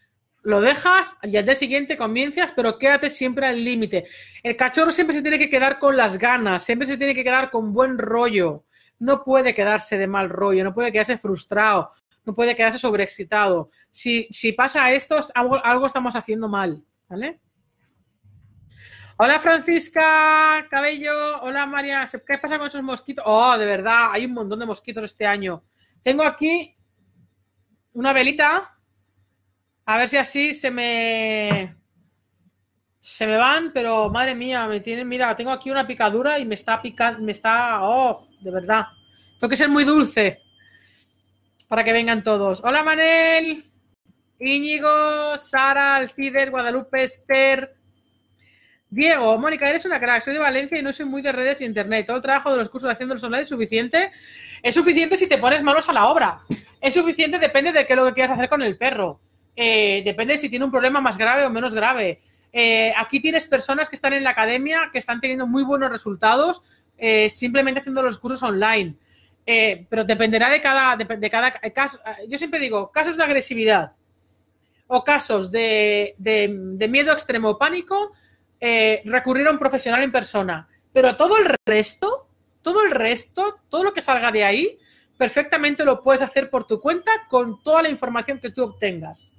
A: lo dejas y al día siguiente comienzas, pero quédate siempre al límite. El cachorro siempre se tiene que quedar con las ganas, siempre se tiene que quedar con buen rollo no puede quedarse de mal rollo, no puede quedarse frustrado, no puede quedarse sobreexcitado. Si, si pasa esto, algo, algo, estamos haciendo mal, ¿vale? Hola Francisca Cabello, hola María, ¿qué pasa con esos mosquitos? Oh, de verdad, hay un montón de mosquitos este año. Tengo aquí una velita, a ver si así se me... Se me van, pero madre mía, me tienen, mira, tengo aquí una picadura y me está picando, me está, oh de verdad. Tengo que ser muy dulce para que vengan todos. Hola Manel, Íñigo, Sara, Alcides, Guadalupe, Esther. Diego, Mónica, eres una crack, soy de Valencia y no soy muy de redes y internet. Todo el trabajo de los cursos Haciendo los online es suficiente. Es suficiente si te pones manos a la obra. Es suficiente, depende de qué es lo que quieras hacer con el perro. Eh, depende si tiene un problema más grave o menos grave. Eh, aquí tienes personas que están en la academia, que están teniendo muy buenos resultados, eh, simplemente haciendo los cursos online. Eh, pero dependerá de cada, de, cada caso. Ah, yo siempre digo, casos de agresividad o casos de, miedo extremo o pánico, eh, recurrir a un profesional en persona. Pero todo el resto, todo el resto, todo lo que salga de ahí, perfectamente lo puedes hacer por tu cuenta con toda la información que tú obtengas.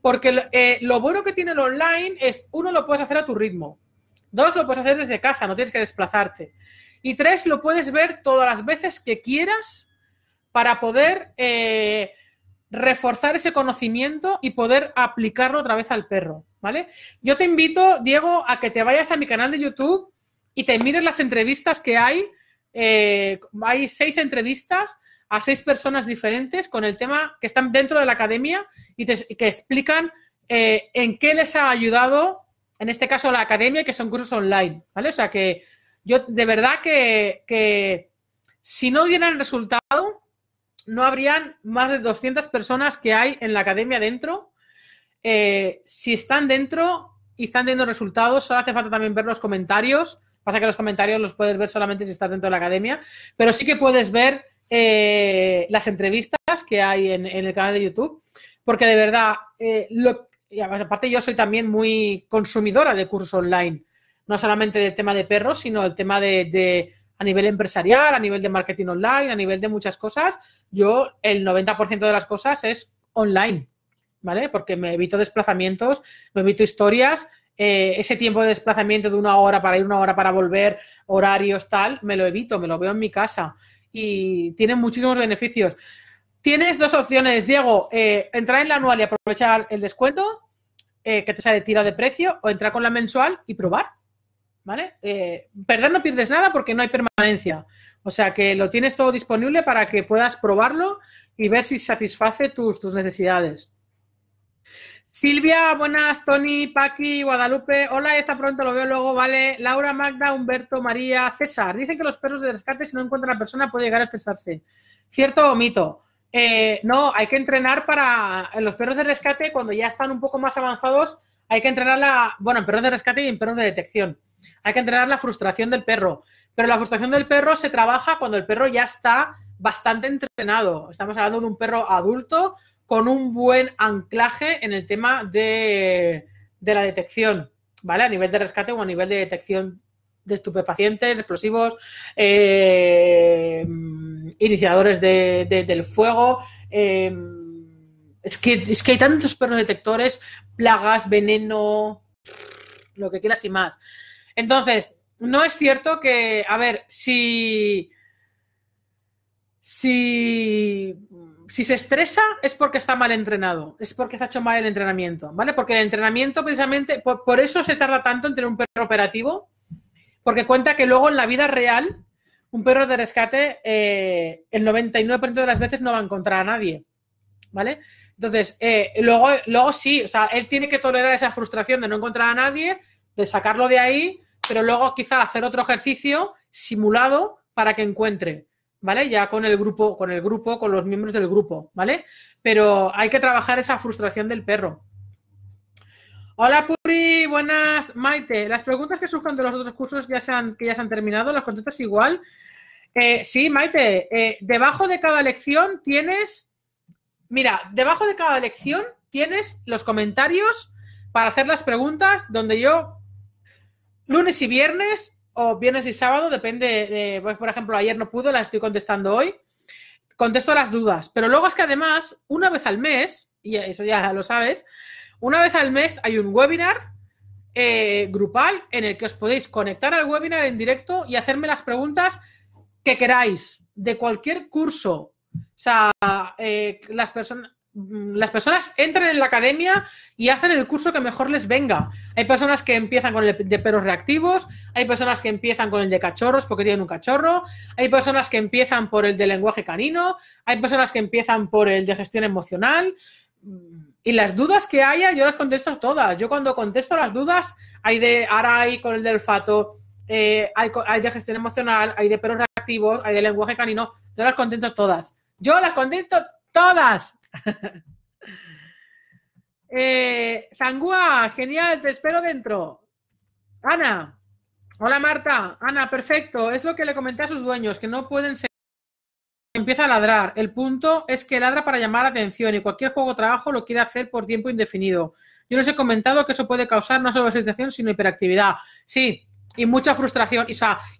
A: Porque lo bueno que tiene el online es, uno, lo puedes hacer a tu ritmo. Dos, lo puedes hacer desde casa, no tienes que desplazarte. Y tres, lo puedes ver todas las veces que quieras para poder eh, reforzar ese conocimiento y poder aplicarlo otra vez al perro, ¿vale? Yo te invito, Diego, a que te vayas a mi canal de YouTube y te mires las entrevistas que hay. Eh, hay seis entrevistas a seis personas diferentes con el tema que están dentro de la academia y que explican eh, en qué les ha ayudado, en este caso la academia, que son cursos online, ¿vale? O sea que yo de verdad que, si no dieran resultado, no habrían más de 200 personas que hay en la academia dentro. Eh, si están dentro y están dando resultados, solo hace falta también ver los comentarios. Pasa que los comentarios los puedes ver solamente si estás dentro de la academia, pero sí que puedes ver eh, las entrevistas que hay en, el canal de YouTube, porque de verdad, eh, aparte yo soy también muy consumidora de curso online no solamente del tema de perros, sino el tema de, a nivel empresarial, a nivel de marketing online, a nivel de muchas cosas. Yo el 90% de las cosas es online, ¿vale? Porque me evito desplazamientos, me evito historias. Eh, ese tiempo de desplazamiento de una hora para ir, una hora para volver, horarios, tal, me lo evito, me lo veo en mi casa y tiene muchísimos beneficios. Tienes dos opciones, Diego, eh, entrar en la anual y aprovechar el descuento eh, que te sale tira de precio o entrar con la mensual y probar. ¿vale? Eh, perder no pierdes nada porque no hay permanencia. O sea que lo tienes todo disponible para que puedas probarlo y ver si satisface tus, necesidades. Silvia, buenas, Tony, Paqui, Guadalupe. Hola, está pronto, lo veo luego, vale. Laura, Magda, Humberto, María, César. Dicen que los perros de rescate, si no encuentran a la persona, puede llegar a expresarse. ¿Cierto mito? Eh, no, hay que entrenar para los perros de rescate cuando ya están un poco más avanzados. Hay que entrenar la, bueno, en perros de rescate y en perros de detección. Hay que entrenar la frustración del perro. Pero la frustración del perro se trabaja cuando el perro ya está bastante entrenado. Estamos hablando de un perro adulto con un buen anclaje en el tema de, de la detección, ¿vale? A nivel de rescate o a nivel de detección de estupefacientes, explosivos, eh, iniciadores de, del fuego. Eh, es, que, es que hay tantos perros detectores, plagas, veneno, lo que quieras y más. Entonces, no es cierto que, a ver, si, si, si se estresa es porque está mal entrenado, es porque se ha hecho mal el entrenamiento, ¿vale? Porque el entrenamiento precisamente, por, eso se tarda tanto en tener un perro operativo, porque cuenta que luego en la vida real, un perro de rescate, eh, el 99% de las veces no va a encontrar a nadie, ¿vale? Entonces, eh, luego, luego sí, o sea, él tiene que tolerar esa frustración de no encontrar a nadie, de sacarlo de ahí pero luego quizá hacer otro ejercicio simulado para que encuentre, ¿vale? Ya con el grupo, con el grupo, con los miembros del grupo, ¿vale? Pero hay que trabajar esa frustración del perro. Hola Puri, buenas Maite. Las preguntas que surjan de los otros cursos ya se han, que ya se han terminado, las contestas igual. Eh, sí, Maite, eh, debajo de cada lección tienes, mira, debajo de cada lección tienes los comentarios para hacer las preguntas donde yo lunes y viernes o viernes y sábado, depende de, pues, por ejemplo, ayer no pudo, la estoy contestando hoy. Contesto las dudas, pero luego es que además, una vez al mes, y eso ya lo sabes, una vez al mes hay un webinar eh, grupal en el que os podéis conectar al webinar en directo y hacerme las preguntas que queráis de cualquier curso. O sea, eh, las personas, Mm, las personas entran en la academia y hacen el curso que mejor les venga. Hay personas que empiezan con el de perros reactivos, hay personas que empiezan con el de cachorros porque tienen un cachorro, hay personas que empiezan por el de lenguaje canino, hay personas que empiezan por el de gestión emocional. Mm, y las dudas que haya, yo las contesto todas. Yo cuando contesto las dudas, hay de ahora hay con el del fato eh, hay, de gestión emocional, hay de perros reactivos, hay de lenguaje canino, yo las contesto todas. Yo las contesto todas [laughs] eh, Zangua, genial, te espero dentro. Ana, hola Marta. Ana, perfecto. Es lo que le comenté a sus dueños, que no pueden ser. Empieza a ladrar. El punto es que ladra para llamar atención y cualquier juego trabajo lo quiere hacer por tiempo indefinido. Yo les he comentado que eso puede causar no solo sensación, sino hiperactividad. Sí, y mucha frustración,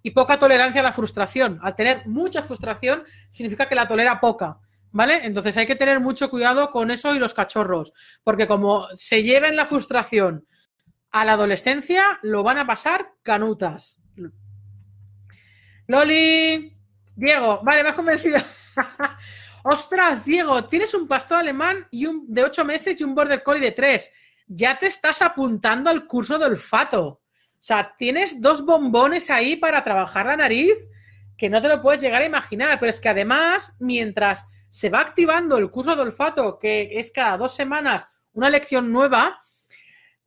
A: y poca tolerancia a la frustración. Al tener mucha frustración, significa que la tolera poca. ¿Vale? Entonces hay que tener mucho cuidado con eso y los cachorros, porque como se lleven la frustración a la adolescencia, lo van a pasar canutas. Loli, Diego, vale, me has convencido. [laughs] Ostras, Diego, tienes un pastor alemán y un, de ocho meses y un border collie de tres Ya te estás apuntando al curso de olfato. O sea, tienes dos bombones ahí para trabajar la nariz que no te lo puedes llegar a imaginar. Pero es que además, mientras se va activando el curso de olfato, que es cada dos semanas una lección nueva,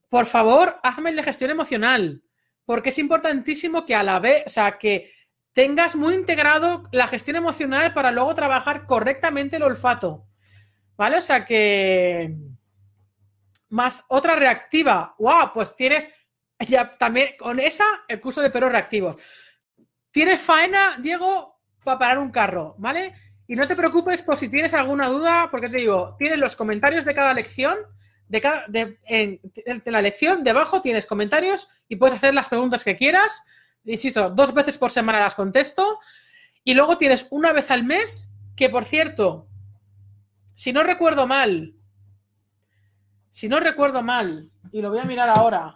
A: por favor, hazme el de gestión emocional, porque es importantísimo que a la vez, o sea, que tengas muy integrado la gestión emocional para luego trabajar correctamente el olfato. ¿Vale? O sea que... Más otra reactiva. ¡Wow! Pues tienes [laughs] ya también con esa el curso de perros reactivos. Tienes faena, Diego, para parar un carro, ¿vale? Y no te preocupes por si tienes alguna duda, porque te digo, tienes los comentarios de cada lección, de, cada, de, la lección, debajo tienes comentarios y puedes hacer las preguntas que quieras. Insisto, dos veces por semana las contesto. Y luego tienes una vez al mes, que por cierto, si no recuerdo mal, si no recuerdo mal, y lo voy a mirar ahora,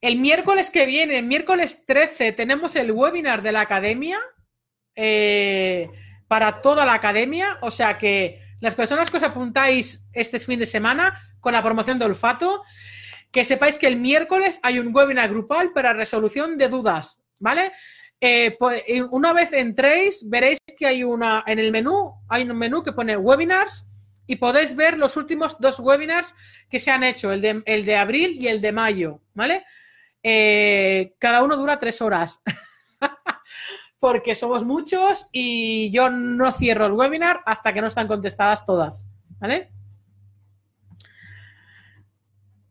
A: el miércoles que viene, el miércoles 13, tenemos el webinar de la academia eh, para toda la academia. O sea que las personas que os apuntáis este fin de semana con la promoción de olfato, que sepáis que el miércoles hay un webinar grupal para resolución de dudas, ¿vale? Eh, pues, una vez entréis, veréis que hay una, en el menú, hay un menú que pone webinars y podéis ver los últimos dos webinars que se han hecho, el de, abril y el de mayo, ¿vale? Eh, cada uno dura tres horas. [laughs] porque somos muchos y yo no cierro el webinar hasta que no están contestadas todas, ¿vale?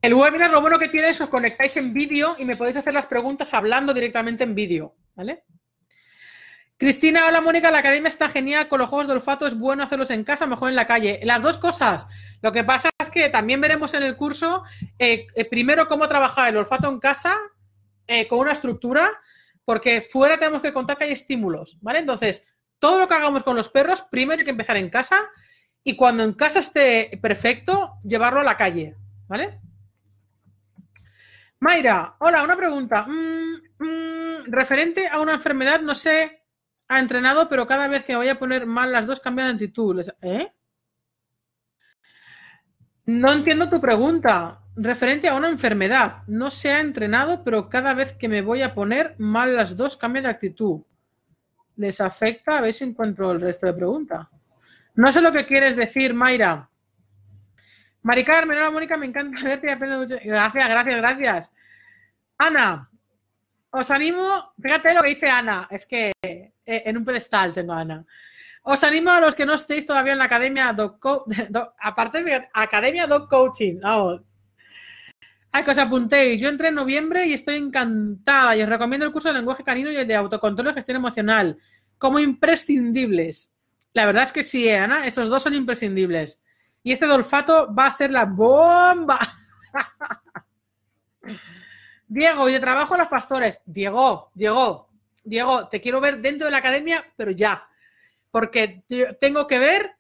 A: El webinar lo bueno que tiene es que os conectáis en vídeo y me podéis hacer las preguntas hablando directamente en vídeo, ¿vale? Cristina, hola Mónica, la academia está genial, con los juegos de olfato es bueno hacerlos en casa, mejor en la calle. Las dos cosas. Lo que pasa es que también veremos en el curso eh, eh, primero cómo trabajar el olfato en casa eh, con una estructura porque fuera tenemos que contar que hay estímulos, ¿vale? Entonces, todo lo que hagamos con los perros, primero hay que empezar en casa y cuando en casa esté perfecto, llevarlo a la calle, ¿vale? Mayra, hola, una pregunta. Mm, mm, referente a una enfermedad, no sé, ha entrenado, pero cada vez que me voy a poner mal las dos cambian de actitud. ¿Eh? No entiendo tu pregunta referente a una enfermedad. No se ha entrenado, pero cada vez que me voy a poner mal las dos cambia de actitud. ¿Les afecta? A ver si encuentro el resto de preguntas No sé lo que quieres decir, Mayra. Mari Carmen, Mónica, me encanta verte y Gracias, gracias, gracias. Ana, os animo, fíjate lo que dice Ana, es que eh, en un pedestal tengo a Ana. Os animo a los que no estéis todavía en la academia Doc [laughs] aparte de academia Doc Coaching, vamos, hay ah, que os apuntéis. Yo entré en noviembre y estoy encantada. Y os recomiendo el curso de lenguaje canino y el de autocontrol y gestión emocional como imprescindibles. La verdad es que sí, ¿eh, Ana, estos dos son imprescindibles. Y este de olfato va a ser la bomba. [laughs] Diego, y de trabajo a los pastores. Diego, Diego, Diego, te quiero ver dentro de la academia, pero ya. Porque tengo que ver,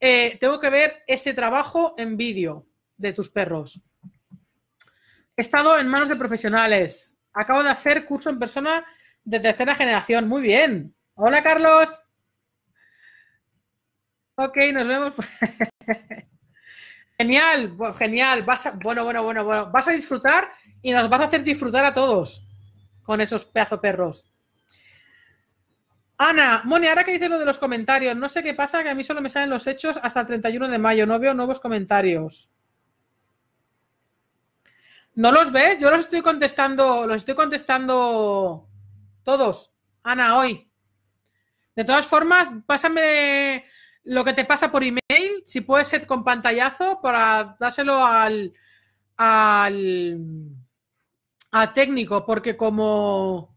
A: eh, tengo que ver ese trabajo en vídeo de tus perros. He estado en manos de profesionales. Acabo de hacer curso en persona de tercera generación. Muy bien. Hola, Carlos. Ok, nos vemos. [laughs] genial, genial. Vas bueno, bueno, bueno, bueno. Vas a disfrutar y nos vas a hacer disfrutar a todos con esos pedazo perros. Ana, Moni, ahora que dices lo de los comentarios, no sé qué pasa, que a mí solo me salen los hechos hasta el 31 de mayo. No veo nuevos comentarios. ¿No los ves? Yo los estoy contestando, los estoy contestando todos, Ana, hoy. De todas formas, pásame lo que te pasa por email, si puede ser con pantallazo, para dárselo al, al, técnico, porque como,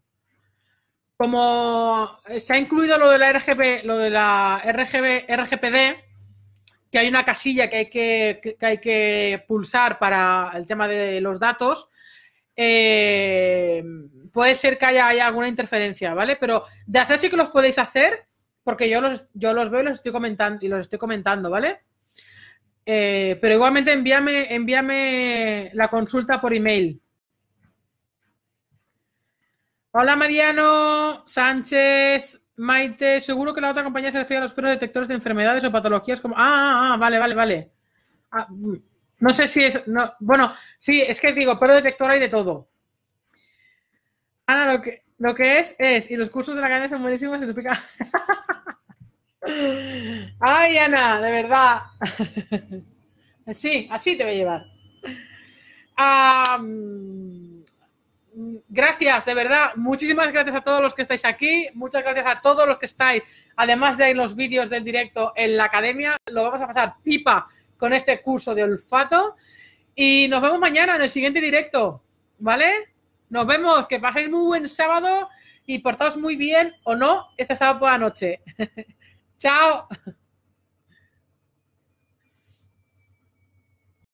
A: como se ha incluido lo de la RGB, lo de la RGB, RGPD, hay una casilla que hay que, que hay que pulsar para el tema de los datos, eh, puede ser que haya, alguna interferencia, ¿vale? Pero de hacer sí que los podéis hacer, porque yo los, yo los veo y los estoy comentando, y los estoy comentando ¿vale? Eh, pero igualmente envíame, envíame la consulta por email. Hola Mariano Sánchez, Maite, seguro que la otra compañía se refiere a los perros detectores de enfermedades o patologías como. Ah, ah, ah vale, vale, vale. Ah, mm, no sé si es. No, bueno, sí, es que digo, perro detector hay de todo. Ana, lo que, lo que es, es. Y los cursos de la cadena son buenísimos se explica. [laughs] Ay, Ana, de verdad. [laughs] Sí, así te voy a llevar. Mm, gracias, de verdad, muchísimas gracias a todos los que estáis aquí, muchas gracias a todos los que estáis, además de los vídeos del directo en la academia, lo vamos a pasar pipa con este curso de olfato y nos vemos mañana en el siguiente directo, ¿vale? Nos vemos, que paséis muy buen sábado y portaos muy bien o no este sábado por la noche. [laughs] Chao.